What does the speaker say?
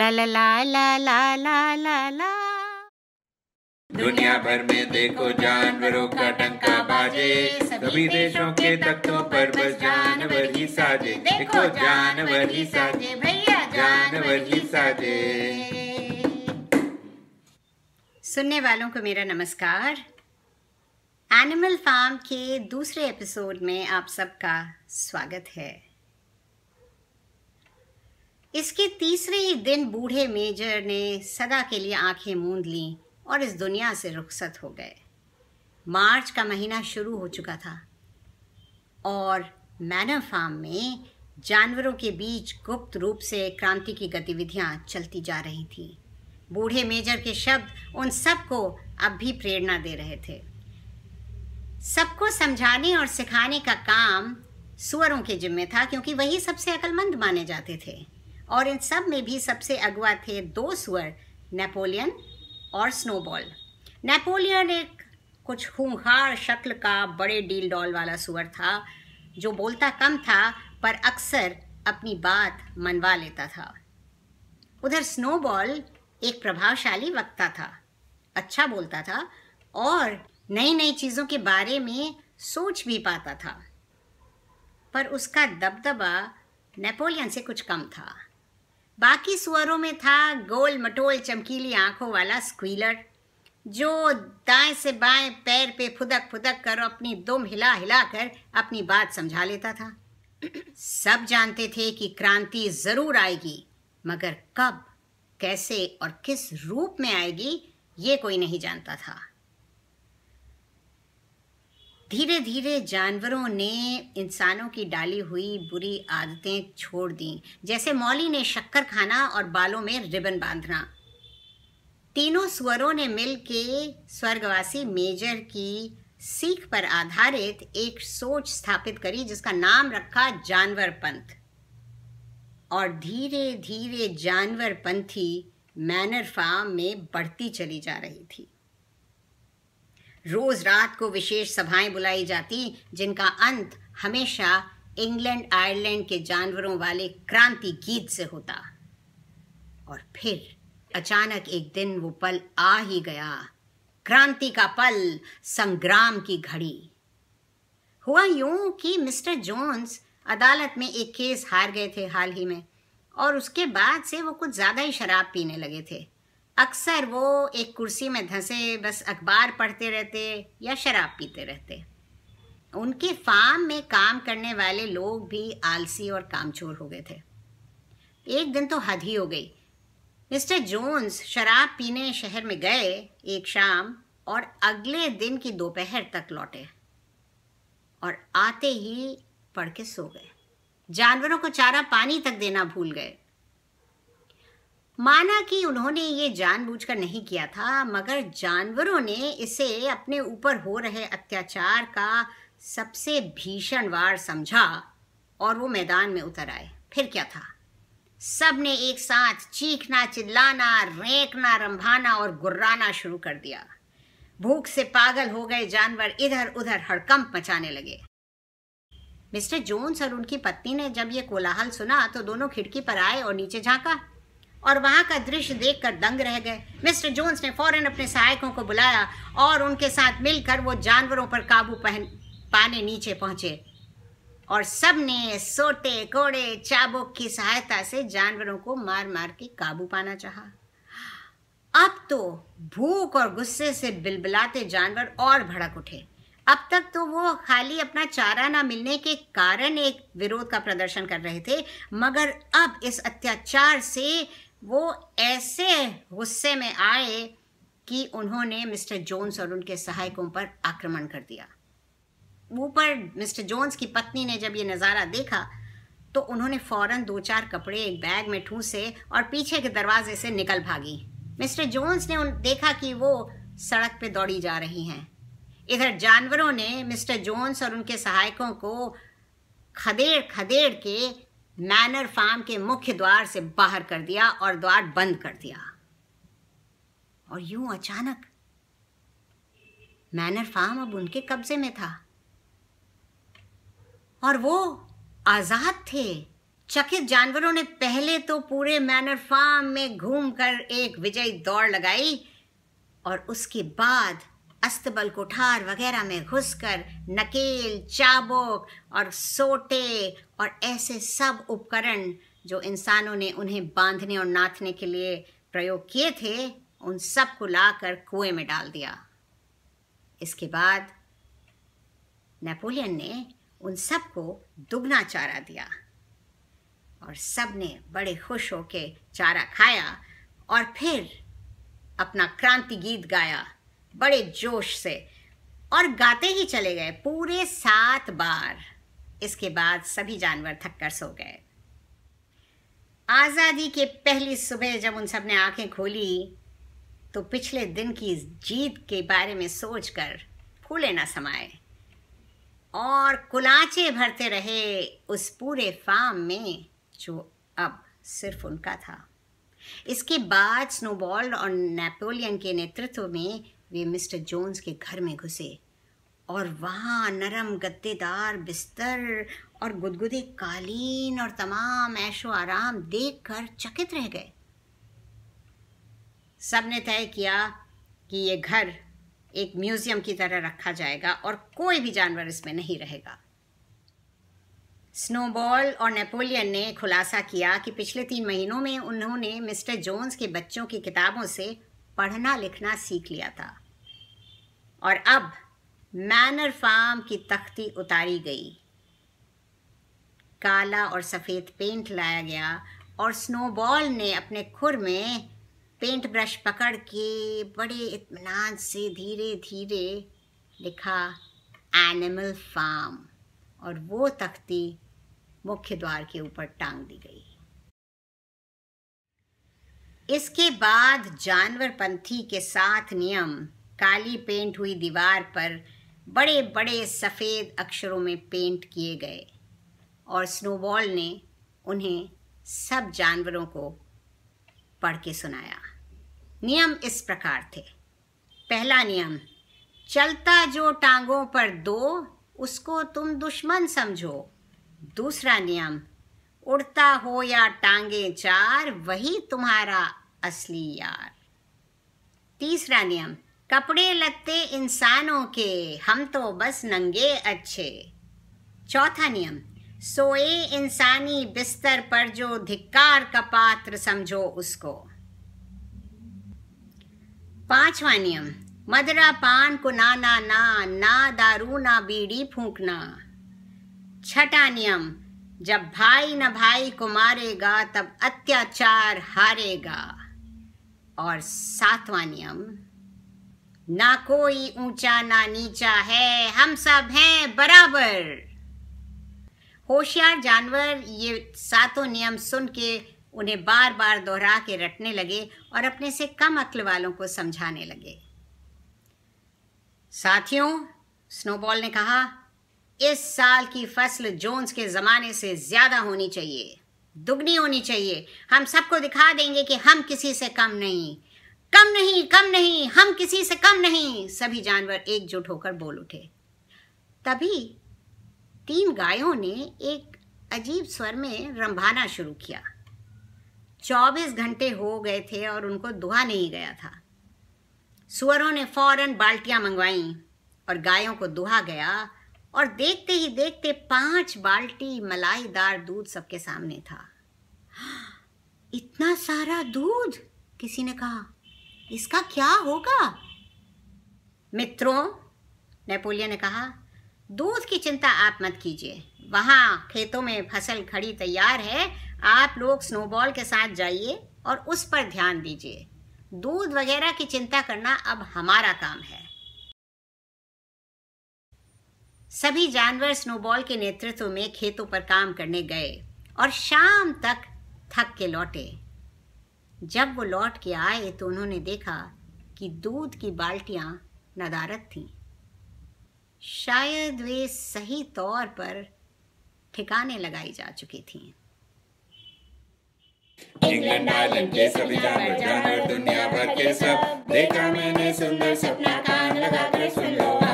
ला ला ला ला ला ला ला ला दुनिया भर में देखो जानवरों का टंका बाजे सभी देशों के तख्तों पर बस जानवर ही साजे देखो जानवर ही साजे भैया जानवर ही साजे सुनने वालों को मेरा नमस्कार एनिमल फार्म के दूसरे एपिसोड में आप सबका स्वागत है इसके तीसरे ही दिन बूढ़े मेजर ने सदा के लिए आंखें मूंद लीं और इस दुनिया से रुखसत हो गए मार्च का महीना शुरू हो चुका था और मैनर फार्म में जानवरों के बीच गुप्त रूप से क्रांति की गतिविधियां चलती जा रही थी बूढ़े मेजर के शब्द उन सबको अब भी प्रेरणा दे रहे थे सबको समझाने और सिखाने का काम सुअरों के जिम्मे था क्योंकि वही सबसे अकलमंद माने जाते थे और इन सब में भी सबसे अगवा थे दो स्वर नेपोलियन और स्नोबॉल नेपोलियन एक कुछ खूंखार शक्ल का बड़े डील डॉल वाला सुअर था जो बोलता कम था पर अक्सर अपनी बात मनवा लेता था उधर स्नोबॉल एक प्रभावशाली वक्ता था अच्छा बोलता था और नई नई चीज़ों के बारे में सोच भी पाता था पर उसका दबदबा नेपोलियन से कुछ कम था बाकी सुअरों में था गोल मटोल चमकीली आंखों वाला स्क्वीलर जो दाएं से बाएं पैर पे फुदक फुदक कर अपनी दुम हिला हिला कर अपनी बात समझा लेता था सब जानते थे कि क्रांति जरूर आएगी मगर कब कैसे और किस रूप में आएगी ये कोई नहीं जानता था धीरे धीरे जानवरों ने इंसानों की डाली हुई बुरी आदतें छोड़ दी जैसे मौली ने शक्कर खाना और बालों में रिबन बांधना तीनों स्वरों ने मिल के स्वर्गवासी मेजर की सीख पर आधारित एक सोच स्थापित करी जिसका नाम रखा जानवर पंथ और धीरे धीरे जानवर पंथी मैनर फार्म में बढ़ती चली जा रही थी रोज रात को विशेष सभाएं बुलाई जाती जिनका अंत हमेशा इंग्लैंड आयरलैंड के जानवरों वाले क्रांति गीत से होता और फिर अचानक एक दिन वो पल आ ही गया क्रांति का पल संग्राम की घड़ी हुआ यूं कि मिस्टर जोन्स अदालत में एक केस हार गए थे हाल ही में और उसके बाद से वो कुछ ज़्यादा ही शराब पीने लगे थे अक्सर वो एक कुर्सी में धंसे बस अखबार पढ़ते रहते या शराब पीते रहते उनके फार्म में काम करने वाले लोग भी आलसी और कामचोर हो गए थे एक दिन तो हद ही हो गई मिस्टर जोन्स शराब पीने शहर में गए एक शाम और अगले दिन की दोपहर तक लौटे और आते ही पढ़ के सो गए जानवरों को चारा पानी तक देना भूल गए माना कि उन्होंने ये जानबूझकर नहीं किया था मगर जानवरों ने इसे अपने ऊपर हो रहे अत्याचार का सबसे भीषण वार समझा और वो मैदान में उतर आए फिर क्या था सब ने एक साथ चीखना चिल्लाना रेंकना रंभाना और गुर्राना शुरू कर दिया भूख से पागल हो गए जानवर इधर उधर हड़कंप मचाने लगे मिस्टर जोन्स और उनकी पत्नी ने जब ये कोलाहल सुना तो दोनों खिड़की पर आए और नीचे झांका और वहाँ का दृश्य देखकर दंग रह गए मिस्टर जोन्स ने फौरन अपने सहायकों को बुलाया और उनके साथ मिलकर वो जानवरों पर काबू पहन पाने नीचे पहुंचे और सब ने सोटे कोड़े चाबुक की सहायता से जानवरों को मार मार के काबू पाना चाहा अब तो भूख और गुस्से से बिलबिलाते जानवर और भड़क उठे अब तक तो वो खाली अपना चारा ना मिलने के कारण एक विरोध का प्रदर्शन कर रहे थे मगर अब इस अत्याचार से वो ऐसे गुस्से में आए कि उन्होंने मिस्टर जोन्स और उनके सहायकों पर आक्रमण कर दिया ऊपर मिस्टर जोन्स की पत्नी ने जब ये नज़ारा देखा तो उन्होंने फौरन दो चार कपड़े एक बैग में ठूंसे और पीछे के दरवाजे से निकल भागी मिस्टर जोन्स ने उन देखा कि वो सड़क पे दौड़ी जा रही हैं इधर जानवरों ने मिस्टर जोन्स और उनके सहायकों को खदेड़ खदेड़ के मैनर फार्म के मुख्य द्वार से बाहर कर दिया और द्वार बंद कर दिया और यूं अचानक मैनर फार्म अब उनके कब्जे में था और वो आज़ाद थे चकित जानवरों ने पहले तो पूरे मैनर फार्म में घूमकर एक विजयी दौड़ लगाई और उसके बाद अस्तबल कोठार वगैरह में घुसकर नकेल चाबुक और सोटे और ऐसे सब उपकरण जो इंसानों ने उन्हें बांधने और नाथने के लिए प्रयोग किए थे उन सब को लाकर कुएं में डाल दिया इसके बाद नेपोलियन ने उन सब को दुगना चारा दिया और सब ने बड़े खुश होकर चारा खाया और फिर अपना क्रांति गीत गाया बड़े जोश से और गाते ही चले गए पूरे सात बार इसके बाद सभी जानवर थककर सो गए आज़ादी के पहली सुबह जब उन सब ने आंखें खोली तो पिछले दिन की जीत के बारे में सोचकर फूले ना समाए और कुलाचे भरते रहे उस पूरे फार्म में जो अब सिर्फ उनका था इसके बाद स्नोबॉल और नेपोलियन के नेतृत्व में वे मिस्टर जोन्स के घर में घुसे और वहाँ नरम गद्देदार बिस्तर और गुदगुदे कालीन और तमाम ऐशो आराम देख कर चकित रह गए सब ने तय किया कि ये घर एक म्यूज़ियम की तरह रखा जाएगा और कोई भी जानवर इसमें नहीं रहेगा स्नोबॉल और नेपोलियन ने खुलासा किया कि पिछले तीन महीनों में उन्होंने मिस्टर जोन्स के बच्चों की किताबों से पढ़ना लिखना सीख लिया था और अब मैनर फार्म की तख्ती उतारी गई काला और सफ़ेद पेंट लाया गया और स्नोबॉल ने अपने खुर में पेंट ब्रश पकड़ के बड़े इतमान से धीरे धीरे लिखा एनिमल फार्म और वो तख्ती मुख्य द्वार के ऊपर टांग दी गई इसके बाद जानवर पंथी के साथ नियम काली पेंट हुई दीवार पर बड़े बड़े सफ़ेद अक्षरों में पेंट किए गए और स्नोबॉल ने उन्हें सब जानवरों को पढ़ के सुनाया नियम इस प्रकार थे पहला नियम चलता जो टांगों पर दो उसको तुम दुश्मन समझो दूसरा नियम उड़ता हो या टांगे चार वही तुम्हारा असली यार तीसरा नियम कपड़े लगते इंसानों के हम तो बस नंगे अच्छे चौथा नियम सोए इंसानी बिस्तर पर जो धिक्कार का पात्र समझो उसको पांचवा नियम मदरा पान को ना ना ना ना दारू ना बीड़ी फूकना छठा नियम जब भाई न भाई को मारेगा तब अत्याचार हारेगा और सातवां नियम ना कोई ऊंचा ना नीचा है हम सब हैं बराबर होशियार जानवर ये सातों नियम सुन के उन्हें बार बार दोहरा के रटने लगे और अपने से कम अक्ल वालों को समझाने लगे साथियों स्नोबॉल ने कहा इस साल की फसल जोन्स के ज़माने से ज़्यादा होनी चाहिए दुगनी होनी चाहिए हम सबको दिखा देंगे कि हम किसी से कम नहीं कम नहीं कम नहीं हम किसी से कम नहीं सभी जानवर एकजुट होकर बोल उठे तभी तीन गायों ने एक अजीब स्वर में रंभाना शुरू किया चौबीस घंटे हो गए थे और उनको दुहा नहीं गया था सुअरों ने फौरन बाल्टियां मंगवाईं और गायों को दुहा गया और देखते ही देखते पांच बाल्टी मलाईदार दूध सबके सामने था इतना सारा दूध किसी ने कहा इसका क्या होगा मित्रों नेपोलियन ने कहा दूध की चिंता आप मत कीजिए वहाँ खेतों में फसल खड़ी तैयार है आप लोग स्नोबॉल के साथ जाइए और उस पर ध्यान दीजिए दूध वगैरह की चिंता करना अब हमारा काम है सभी जानवर स्नोबॉल के नेतृत्व में खेतों पर काम करने गए और शाम तक थक के लौटे जब वो लौट के आए तो उन्होंने देखा कि दूध की बाल्टियाँ नदारत थीं शायद वे सही तौर पर ठिकाने लगाई जा चुकी थीं इंग्लैंड आयलैंड के सभी जानवर जानवर दुनिया भर के सब देखा मैंने सुंदर सपना कान लगाकर सुन लो